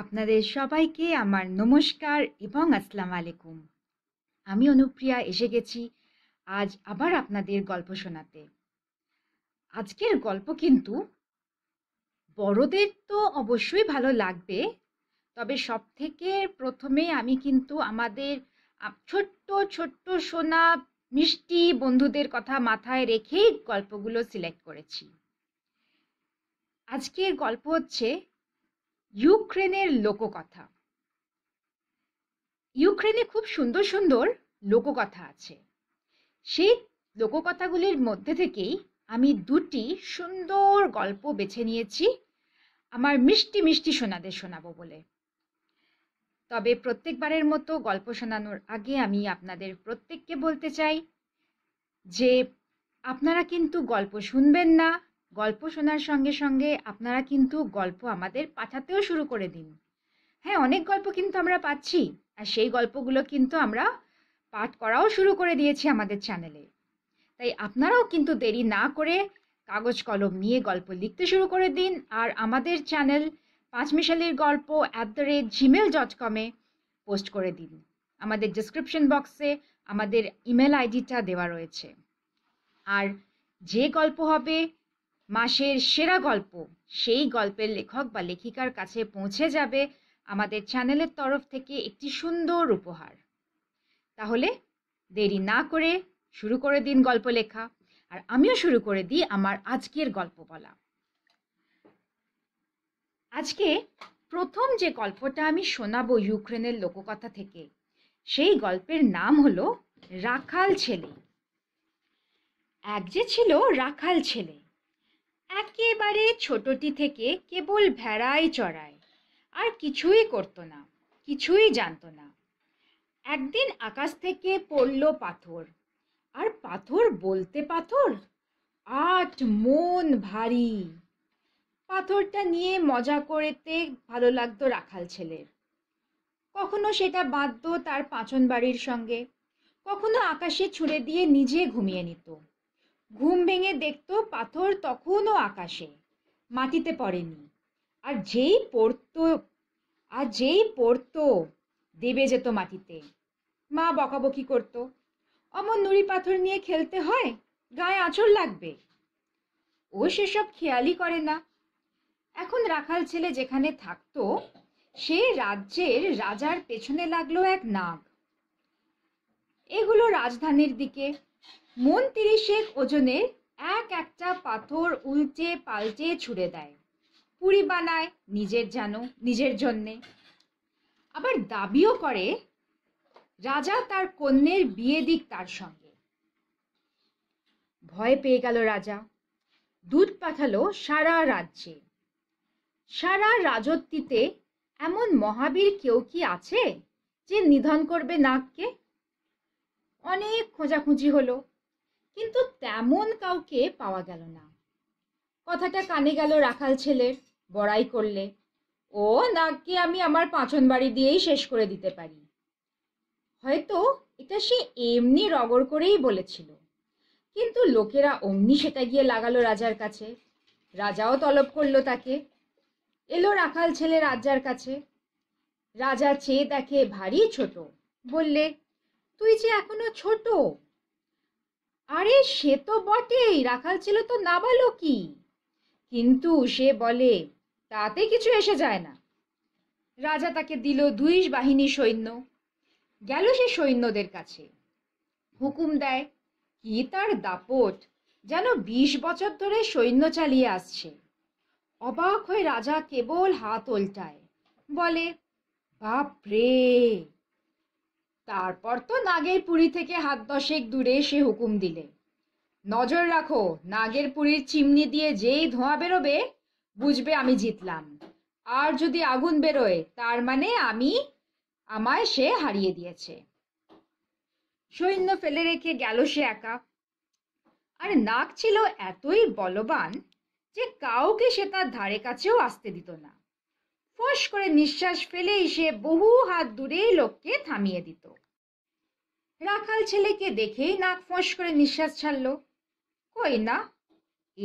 আপনাদের সবাইকে আমার নমস্কার এবং আসসালাম আলাইকুম আমি অনুপ্রিয়া এসে গেছি আজ আবার আপনাদের গল্প শোনাতে আজকের গল্প কিন্তু বড়দের তো অবশ্যই ভালো লাগবে তবে সবথেকে প্রথমে আমি কিন্তু আমাদের ছোট্ট ছোট্ট সোনা মিষ্টি বন্ধুদের কথা মাথায় রেখেই গল্পগুলো সিলেক্ট করেছি আজকের গল্প হচ্ছে ইউক্রেনের লোককথা ইউক্রেনে খুব সুন্দর সুন্দর লোককথা আছে সেই লোককথাগুলির মধ্যে থেকেই আমি দুটি সুন্দর গল্প বেছে নিয়েছি আমার মিষ্টি মিষ্টি সোনাদের শোনাবো বলে তবে প্রত্যেকবারের মতো গল্প শোনানোর আগে আমি আপনাদের প্রত্যেককে বলতে চাই যে আপনারা কিন্তু গল্প শুনবেন না গল্প শোনার সঙ্গে সঙ্গে আপনারা কিন্তু গল্প আমাদের পাঠাতেও শুরু করে দিন হ্যাঁ অনেক গল্প কিন্তু আমরা পাচ্ছি আর সেই গল্পগুলো কিন্তু আমরা পাঠ করাও শুরু করে দিয়েছি আমাদের চ্যানেলে তাই আপনারাও কিন্তু দেরি না করে কাগজ কলম নিয়ে গল্প লিখতে শুরু করে দিন আর আমাদের চ্যানেল পাঁচমিশালির গল্প at the rate gmail dot কমে পোস্ট করে দিন আমাদের ডিসক্রিপশন বক্সে আমাদের ইমেল আইডিটা দেওয়া রয়েছে আর যে গল্প হবে মাসের সেরা গল্প সেই গল্পের লেখক বা লেখিকার কাছে পৌঁছে যাবে আমাদের চ্যানেলের তরফ থেকে একটি সুন্দর উপহার তাহলে দেরি না করে শুরু করে দিন গল্প লেখা আর আমিও শুরু করে দিই আমার আজকের গল্প বলা আজকে প্রথম যে গল্পটা আমি শোনাবো ইউক্রেনের লোককথা থেকে সেই গল্পের নাম হলো রাখাল ছেলে এক যে ছিল রাখাল ছেলে একেবারে ছোটটি থেকে কেবল ভেড়াই চড়ায় আর কিছুই করতো না কিছুই জানতো না একদিন আকাশ থেকে পড়ল পাথর আর পাথর বলতে পাথর আট মন ভারী পাথরটা নিয়ে মজা করেতে ভালো লাগতো রাখাল ছেলের কখনো সেটা বাঁধত তার পাঁচন বাড়ির সঙ্গে কখনো আকাশে ছুঁড়ে দিয়ে নিজে ঘুমিয়ে নিত ঘুম ভেঙে দেখত পাথর তখনও আকাশে মাটিতে পড়েনি আর যেই পড়ত আর যেই পড়ত দেবে যেত মাটিতে মা বকাবকি করতো অমন নুড়ি পাথর নিয়ে খেলতে হয় গায়ে আঁচড় লাগবে ও সেসব খেয়ালই করে না এখন রাখাল ছেলে যেখানে থাকতো সে রাজ্যের রাজার পেছনে লাগলো এক নাগ এগুলো রাজধানীর দিকে মন তিরিশেক ওজনের এক একটা পাথর উল্টে পাল্টে ছুড়ে দেয় পুরি বানায় নিজের যেন নিজের জন্যে আবার দাবিও করে রাজা তার কন্যের বিয়ে দিক তার সঙ্গে ভয় পেয়ে গেল রাজা দুধ পাঠালো সারা রাজ্যে সারা রাজত্বীতে এমন মহাবীর কেউ কি আছে যে নিধন করবে নাককে অনেক খোঁজাখুঁজি হলো কিন্তু তেমন কাউকে পাওয়া গেল না কথাটা কানে গেল রাখাল ছেলের বড়াই করলে ও নাককে আমি আমার পাঁচন বাড়ি দিয়েই শেষ করে দিতে পারি হয়তো এটা সে এমনি রগর করেই বলেছিল কিন্তু লোকেরা অমনি সেটা গিয়ে লাগালো রাজার কাছে রাজাও তলব করলো তাকে এলো রাখাল ছেলে রাজার কাছে রাজা চেয়ে দেখে ভারী ছোট বললে তুই যে এখনো ছোট আরে সে তো বটেই রাখাল ছিল তো নাবালকই কিন্তু সে বলে তাতে কিছু এসে যায় না রাজা তাকে দিল দুই বাহিনী সৈন্য গেল সে সৈন্যদের কাছে হুকুম দেয় কি তার দাপট যেন বিশ বছর ধরে সৈন্য চালিয়ে আসছে অবাক হয়ে রাজা কেবল হাত ওল্টায় বলে বাপ রে তারপর তো নাগের পুরী থেকে হাত দশেক দূরে সে হুকুম দিলে নজর রাখো নাগের পুরীর চিমনি দিয়ে যেই ধোঁয়া বেরোবে বুঝবে আমি জিতলাম আর যদি আগুন বেরোয় তার মানে আমি আমায় সে হারিয়ে দিয়েছে সৈন্য ফেলে রেখে গেল সে একা আর নাক ছিল এতই বলবান যে কাউকে সে তার ধারে কাছেও আসতে দিত না ফোঁস করে নিঃশ্বাস ফেলেই সে বহু হাত দূরেই লোককে থামিয়ে দিত রাখাল ছেলেকে দেখেই নাক ফোঁস করে নিঃশ্বাস ছাড়ল কই না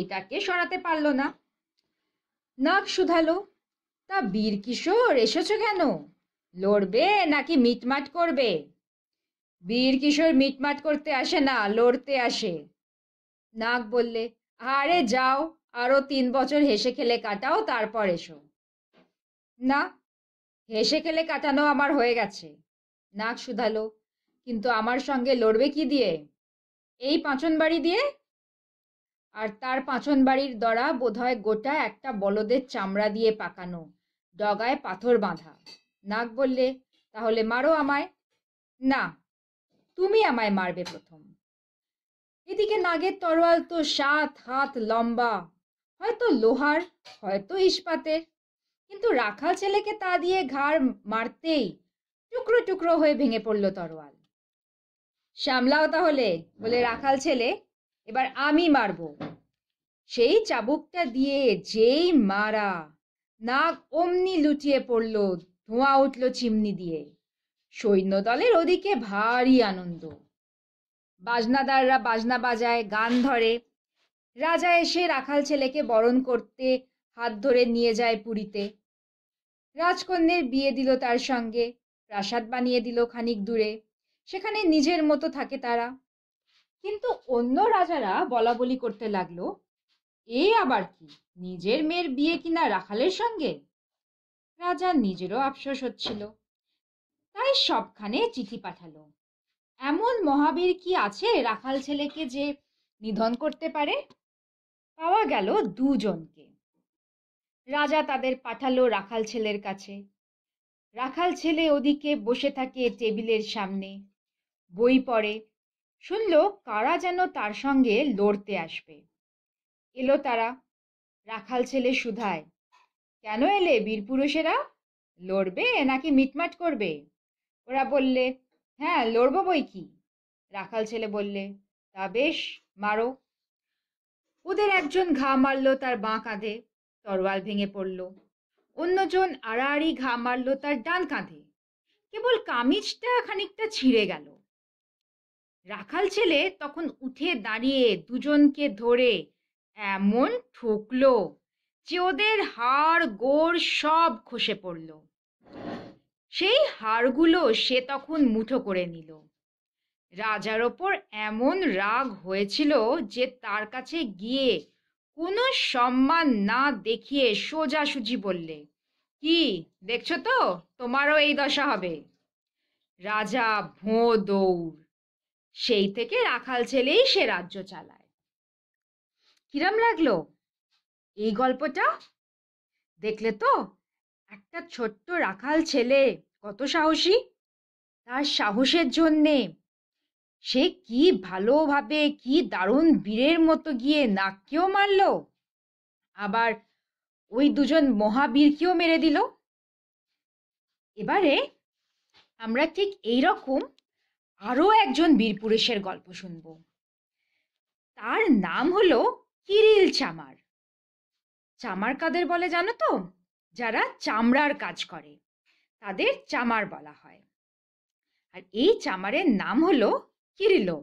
এটাকে সরাতে পারল না নাক শুধালো তা বীর কিশোর এসেছ কেন লড়বে নাকি মিটমাট করবে বীর কিশোর মিটমাট করতে আসে না লড়তে আসে নাক বললে আরে যাও আরো তিন বছর হেসে খেলে কাটাও তারপর এসো না হেসে খেলে কাটানো আমার হয়ে গেছে নাক শুধালো কিন্তু আমার সঙ্গে লড়বে কি দিয়ে এই পাঁচন বাড়ি দিয়ে আর তার পাঁচন বাড়ির দড়া বোধহয় গোটা একটা বলদের চামড়া দিয়ে পাকানো ডগায় পাথর বাঁধা নাক বললে তাহলে মারো আমায় না তুমি আমায় মারবে প্রথম এদিকে নাগের তরোয়াল তো সাত হাত লম্বা হয়তো লোহার হয়তো ইস্পাতের কিন্তু রাখাল ছেলেকে তা দিয়ে ঘাড় মারতেই টুকরো টুকরো হয়ে ভেঙে পড়লো তরোয়াল সামলাও তাহলে বলে হ্যাঁ। রাখাল ছেলে এবার আমি মারব সেই চাবুকটা দিয়ে যেই মারা নাক অমনি লুটিয়ে পড়ল ধোঁয়া উঠল চিমনি দিয়ে সৈন্যদলের ওদিকে ভারী আনন্দ বাজনাদাররা বাজনা বাজায় গান ধরে রাজা এসে রাখাল ছেলেকে বরণ করতে হাত ধরে নিয়ে যায় পুরীতে রাজকন্যের বিয়ে দিল তার সঙ্গে প্রাসাদ বানিয়ে দিল খানিক দূরে সেখানে নিজের মতো থাকে তারা কিন্তু অন্য রাজারা বলা বলি করতে লাগলো এ আবার কি নিজের মেয়ের বিয়ে কিনা রাখালের সঙ্গে রাজা নিজেরও আফসোস হচ্ছিল তাই সবখানে চিঠি পাঠালো এমন মহাবীর কি আছে রাখাল ছেলেকে যে নিধন করতে পারে পাওয়া গেল দুজনকে রাজা তাদের পাঠালো রাখাল ছেলের কাছে রাখাল ছেলে ওদিকে বসে থাকে টেবিলের সামনে বই পড়ে শুনল কারা যেন তার সঙ্গে লড়তে আসবে এলো তারা রাখাল ছেলে সুধায় কেন এলে বীরপুরুষেরা লড়বে নাকি মিটমাট করবে ওরা বললে হ্যাঁ লড়বো বই কি রাখাল ছেলে বললে তা বেশ মারো ওদের একজন ঘা মারল তার বাঁ কাঁধে তরোয়াল ভেঙে পড়ল অন্যজন আড়াআড়ি ঘা মারল তার ডান কাঁধে কেবল কামিজটা খানিকটা ছিঁড়ে গেল রাখাল ছেলে তখন উঠে দাঁড়িয়ে দুজনকে ধরে এমন ঠুকল যে ওদের হাড় গোড় সব খসে পড়ল সেই হাড়গুলো সে তখন মুঠো করে নিল রাজার ওপর এমন রাগ হয়েছিল যে তার কাছে গিয়ে কোনো সম্মান না দেখিয়ে সোজাসুজি বললে কি দেখছো তো তোমারও এই দশা হবে রাজা ভোঁ দৌড় সেই থেকে রাখাল ছেলেই সে রাজ্য চালায় কিরম লাগলো এই গল্পটা দেখলে তো একটা ছোট্ট রাখাল ছেলে কত সাহসী তার সাহসের জন্যে সে কি ভালোভাবে কি দারুণ বীরের মতো গিয়ে নাককেও মারল আবার ওই দুজন মহাবীরকেও মেরে দিল এবারে আমরা ঠিক এই রকম আরও একজন বীরপুরুষের গল্প শুনব তার নাম হলো কিরিল চামার চামার কাদের বলে জানো তো যারা চামড়ার কাজ করে তাদের চামার বলা হয় আর এই চামারের নাম হলো কিরিলো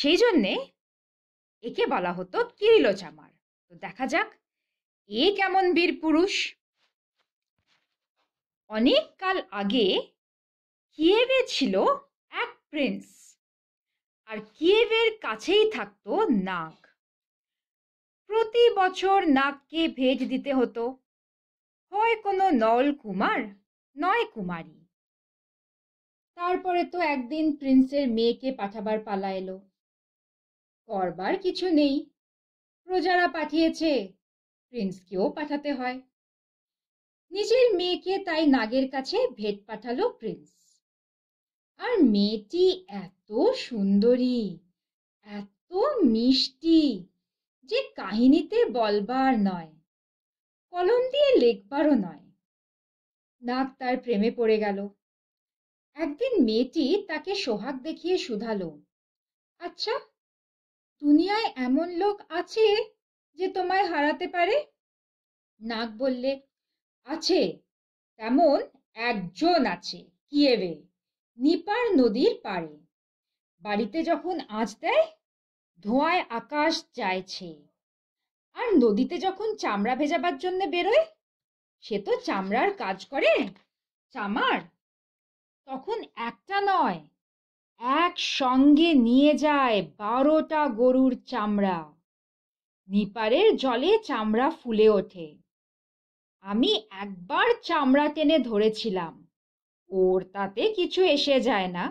সেই জন্যে একে বলা হতো কিরিলো চামার তো দেখা যাক এ কেমন বীর পুরুষ অনেক কাল আগে কিয়েভে ছিল এক প্রিন্স আর কিয়েভের কাছেই থাকতো নাক প্রতি বছর নাককে ভেজ দিতে হতো হয় কোনো নল কুমার নয় কুমারী তারপরে তো একদিন প্রিন্সের মেয়েকে পাঠাবার পালা এলো করবার কিছু নেই প্রজারা পাঠিয়েছে প্রিন্সকেও পাঠাতে হয় নিজের মেয়েকে তাই নাগের কাছে ভেট পাঠালো প্রিন্স আর মেয়েটি এত সুন্দরী এত মিষ্টি যে কাহিনীতে বলবার নয় কলম দিয়ে লেখবারও নয় নাগ তার প্রেমে পড়ে গেল একদিন মেয়েটি তাকে সোহাগ দেখিয়ে শুধালো আচ্ছা দুনিয়ায় এমন লোক আছে যে তোমায় হারাতে পারে নাক বললে আছে তেমন একজন আছে কিয়েভে নিপার নদীর পাড়ে বাড়িতে যখন আঁচ দেয় ধোঁয়ায় আকাশ চাইছে আর নদীতে যখন চামড়া ভেজাবার জন্য বেরোয় সে তো চামড়ার কাজ করে চামার তখন একটা নয় এক সঙ্গে নিয়ে যায় বারোটা গরুর চামড়া নিপারের জলে চামড়া ফুলে ওঠে আমি একবার চামড়া টেনে ধরেছিলাম ওর তাতে কিছু এসে যায় না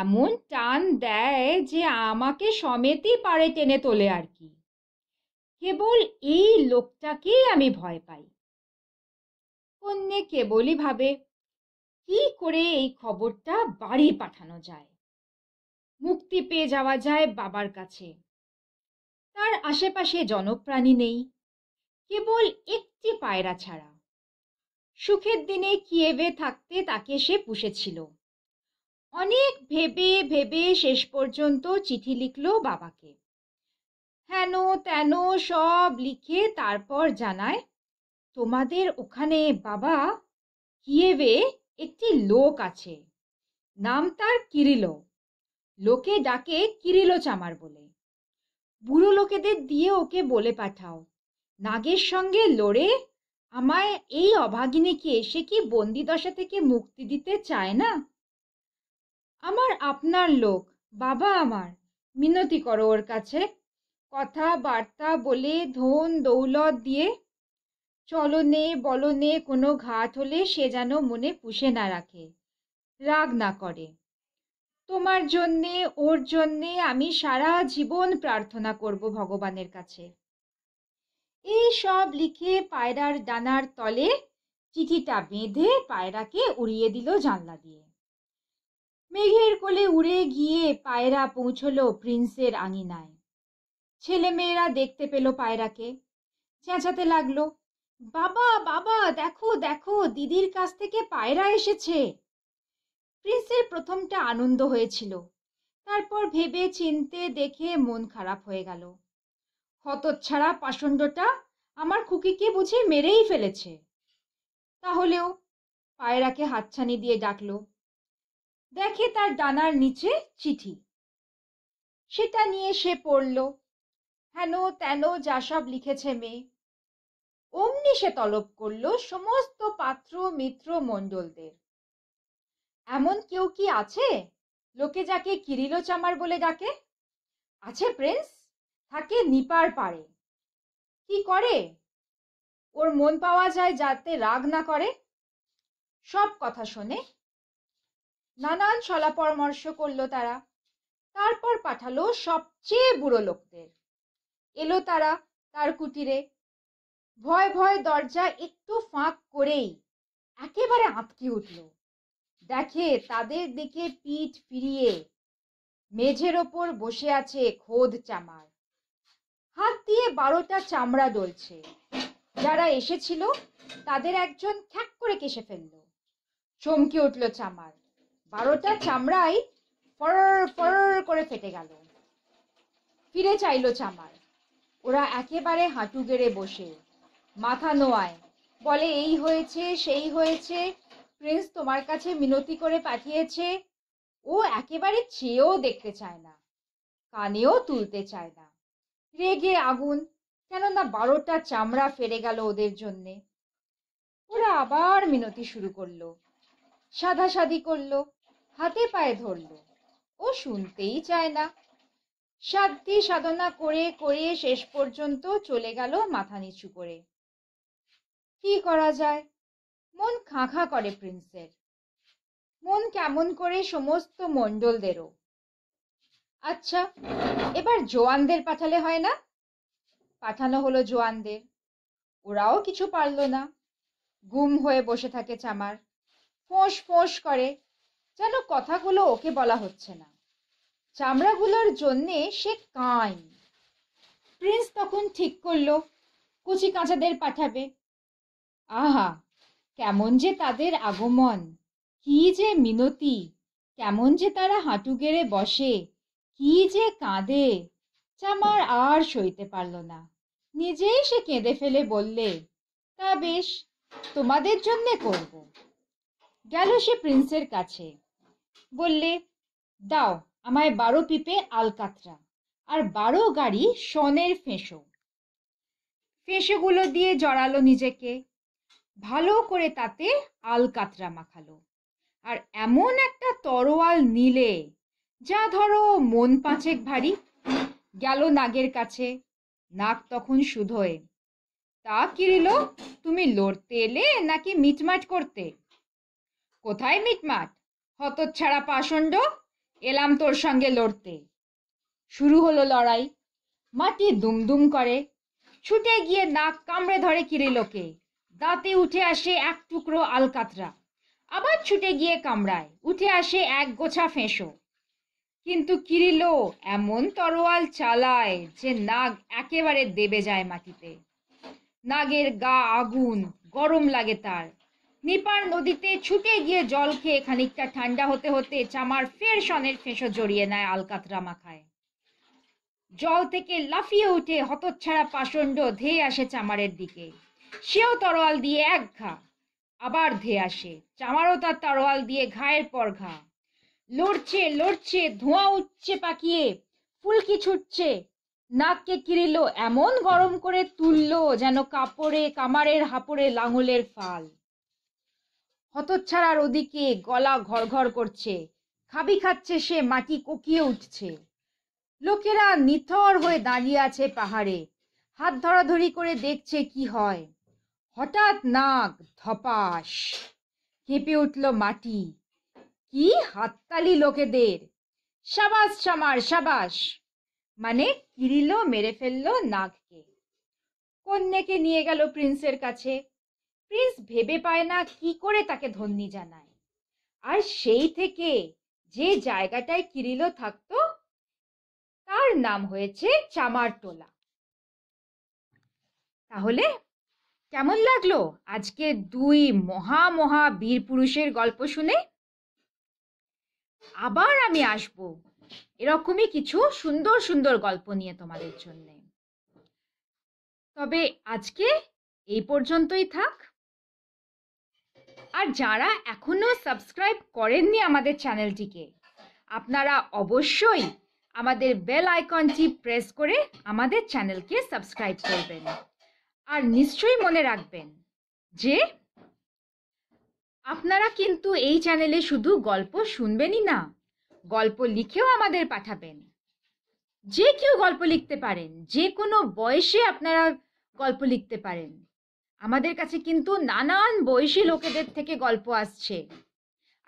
এমন টান দেয় যে আমাকে সমেতই পারে টেনে তোলে আর কি কেবল এই লোকটাকেই আমি ভয় পাই কন্যে কেবলই ভাবে কি করে এই খবরটা বাড়ি পাঠানো যায় মুক্তি পেয়ে যাওয়া যায় বাবার কাছে তার আশেপাশে জনপ্রাণী নেই কেবল একটি পায়রা ছাড়া সুখের দিনে কিয়েভে থাকতে তাকে সে পুষেছিল অনেক ভেবে ভেবে শেষ পর্যন্ত চিঠি লিখল বাবাকে হেন তেন সব লিখে তারপর জানায় তোমাদের ওখানে বাবা কিয়েভে একটি লোক আছে নাম তার কিরিল লোকে ডাকে কিরিল চামার বলে বুড়ো লোকেদের দিয়ে ওকে বলে পাঠাও নাগের সঙ্গে লড়ে আমায় এই অভাগিনীকে এসে কি বন্দিদশা থেকে মুক্তি দিতে চায় না আমার আপনার লোক বাবা আমার মিনতি করো ওর কাছে কথা বার্তা বলে ধন দৌলত দিয়ে চলনে বলনে কোনো ঘাত হলে সে যেন মনে পুষে না রাখে রাগ না করে তোমার জন্যে ওর জন্যে আমি সারা জীবন প্রার্থনা করব ভগবানের কাছে এই সব লিখে পায়রার ডানার তলে চিঠিটা বেঁধে পায়রাকে উড়িয়ে দিল জানলা দিয়ে মেঘের কোলে উড়ে গিয়ে পায়রা পৌঁছলো প্রিন্সের আঙিনায় ছেলেমেয়েরা দেখতে পেল পায়রাকে চেঁচাতে লাগলো বাবা বাবা দেখো দেখো দিদির কাছ থেকে পায়রা এসেছে প্রিন্সের প্রথমটা আনন্দ হয়েছিল তারপর ভেবে চিনতে দেখে মন খারাপ হয়ে গেল হতচ্ছাড়া পাষণ্ডটা আমার খুকিকে বুঝে মেরেই ফেলেছে তাহলেও পায়রাকে হাতছানি দিয়ে ডাকল দেখে তার ডানার নিচে চিঠি সেটা নিয়ে সে পড়ল হেন তেন যা সব লিখেছে মেয়ে অমনি সে তলব করল সমস্ত পাত্র মিত্র মণ্ডলদের এমন কেউ কি আছে লোকে যাকে কিরিলো চামার বলে ডাকে আছে প্রিন্স থাকে নিপার পারে কি করে ওর মন পাওয়া যায় যাতে রাগ না করে সব কথা শোনে নানান সলা পরামর্শ করলো তারা তারপর পাঠালো সবচেয়ে বুড়ো লোকদের এলো তারা তার কুটিরে ভয় ভয় দরজা একটু ফাঁক করেই একেবারে আঁতকে উঠল দেখে তাদের দিকে পিঠ ফিরিয়ে মেঝের ওপর বসে আছে খোদ চামার হাত দিয়ে বারোটা চামড়া দলছে যারা এসেছিল তাদের একজন খ্যাক করে কেসে ফেলল চমকে উঠল চামার বারোটা চামড়াই ফরর ফরর করে ফেটে গেল ফিরে চাইল চামার ওরা একেবারে হাঁটু গেড়ে বসে মাথা নোয়ায় বলে এই হয়েছে সেই হয়েছে প্রিন্স তোমার কাছে মিনতি করে পাঠিয়েছে ও একেবারে চেয়েও দেখতে চায় না কানেও তুলতে চায় না রেগে আগুন কেননা বারোটা চামড়া ফেরে গেল ওদের জন্যে ওরা আবার মিনতি শুরু করলো সাধাসাধি করলো হাতে পায়ে ধরলো ও শুনতেই চায় না সাধ্যি সাধনা করে করে শেষ পর্যন্ত চলে গেল মাথা নিচু করে কি করা যায় মন খাঁখা করে প্রিন্সের মন কেমন করে সমস্ত মণ্ডলদেরও আচ্ছা এবার জোয়ানদের পাঠালে হয় না পাঠানো হলো জোয়ানদের ওরাও কিছু পারল না গুম হয়ে বসে থাকে চামার ফোঁস ফোঁস করে যেন কথাগুলো ওকে বলা হচ্ছে না চামড়াগুলোর জন্যে সে কাঁই প্রিন্স তখন ঠিক করলো কুচি কাঁচাদের পাঠাবে আহা কেমন যে তাদের আগমন কি যে মিনতি কেমন যে তারা হাঁটু গেড়ে বসে কি যে কাঁদে চামার আর সইতে পারল না নিজেই সে কেঁদে ফেলে বললে তা বেশ তোমাদের জন্যে করব গেল সে প্রিন্সের কাছে বললে দাও আমায় বারো পিপে আলকাতরা আর বারো গাড়ি সনের ফেঁসো ফেঁসোগুলো দিয়ে জড়ালো নিজেকে ভালো করে তাতে আল কাতরা মাখালো আর এমন একটা তরোয়াল নিলে যা ধরো মন পাঁচেক ভারী গেল নাগের কাছে নাক তখন শুধোয় তা কিরিল তুমি লড়তে এলে নাকি মিটমাট করতে কোথায় মিটমাট হতচ্ছাড়া পাষণ্ড এলাম তোর সঙ্গে লড়তে শুরু হলো লড়াই মাটি দুমদুম করে ছুটে গিয়ে নাক কামড়ে ধরে কিরিলকে দাঁতে উঠে আসে এক টুকরো আলকাতরা আবার ছুটে গিয়ে কামড়ায় উঠে আসে এক গোছা ফেঁসো কিন্তু কিরিলো এমন তরোয়াল চালায় যে নাগ একেবারে দেবে যায় মাটিতে নাগের গা আগুন গরম লাগে তার নিপার নদীতে ছুটে গিয়ে জল খেয়ে খানিকটা ঠান্ডা হতে হতে চামার ফের সনের ফেঁসো জড়িয়ে নেয় আলকাতরা মাখায় জল থেকে লাফিয়ে উঠে হতচ্ছাড়া পাষণ্ড ধেয়ে আসে চামারের দিকে সেও তরোয়াল দিয়ে এক ঘা আবার ধে আসে চামারও তার তরোয়াল দিয়ে ঘায়ের পর ঘা লড়ছে লড়ছে ধোঁয়া উঠছে পাকিয়ে ফুলকি ছুটছে নাককে কিরিল এমন গরম করে তুলল যেন কাপড়ে কামারের হাপড়ে লাঙলের ফাল হতচ্ছাড়ার ওদিকে গলা ঘর ঘর করছে খাবি খাচ্ছে সে মাটি কোকিয়ে উঠছে লোকেরা নিথর হয়ে দাঁড়িয়ে আছে পাহাড়ে হাত ধরাধরি করে দেখছে কি হয় হঠাৎ নাক ধপাস কেঁপে উঠল মাটি কি হাততালি লোকেদের সাবাস সামার সাবাস মানে কিরিল মেরে ফেললো নাগকে কন্যাকে নিয়ে গেল প্রিন্সের কাছে প্রিন্স ভেবে পায় না কি করে তাকে ধন্যি জানায় আর সেই থেকে যে জায়গাটায় কিরিলো থাকতো তার নাম হয়েছে চামারটোলা তাহলে কেমন লাগলো আজকে দুই মহা মহা বীর পুরুষের গল্প শুনে আবার আমি আসব এরকমই কিছু সুন্দর সুন্দর গল্প নিয়ে তোমাদের জন্য তবে আজকে এই পর্যন্তই থাক আর যারা এখনো সাবস্ক্রাইব করেননি আমাদের চ্যানেলটিকে আপনারা অবশ্যই আমাদের বেল আইকনটি প্রেস করে আমাদের চ্যানেলকে সাবস্ক্রাইব করবেন আর নিশ্চয়ই মনে রাখবেন যে আপনারা কিন্তু এই চ্যানেলে শুধু গল্প শুনবেনই না গল্প লিখেও আমাদের পাঠাবেন যে কেউ গল্প লিখতে পারেন যে কোনো বয়সে আপনারা গল্প লিখতে পারেন আমাদের কাছে কিন্তু নানান বয়সী লোকেদের থেকে গল্প আসছে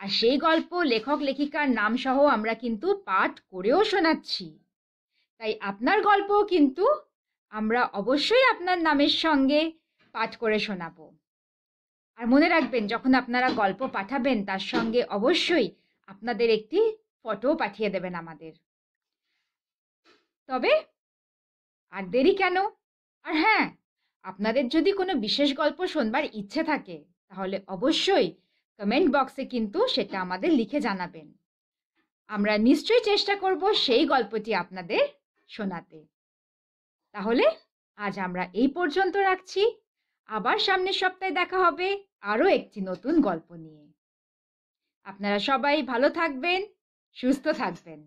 আর সেই গল্প লেখক লেখিকার নাম সহ আমরা কিন্তু পাঠ করেও শোনাচ্ছি তাই আপনার গল্পও কিন্তু আমরা অবশ্যই আপনার নামের সঙ্গে পাঠ করে শোনাবো আর মনে রাখবেন যখন আপনারা গল্প পাঠাবেন তার সঙ্গে অবশ্যই আপনাদের একটি ফটো পাঠিয়ে দেবেন আমাদের তবে আর দেরি কেন আর হ্যাঁ আপনাদের যদি কোনো বিশেষ গল্প শোনবার ইচ্ছে থাকে তাহলে অবশ্যই কমেন্ট বক্সে কিন্তু সেটা আমাদের লিখে জানাবেন আমরা নিশ্চয়ই চেষ্টা করব সেই গল্পটি আপনাদের শোনাতে তাহলে আজ আমরা এই পর্যন্ত রাখছি আবার সামনের সপ্তাহে দেখা হবে আরও একটি নতুন গল্প নিয়ে আপনারা সবাই ভালো থাকবেন সুস্থ থাকবেন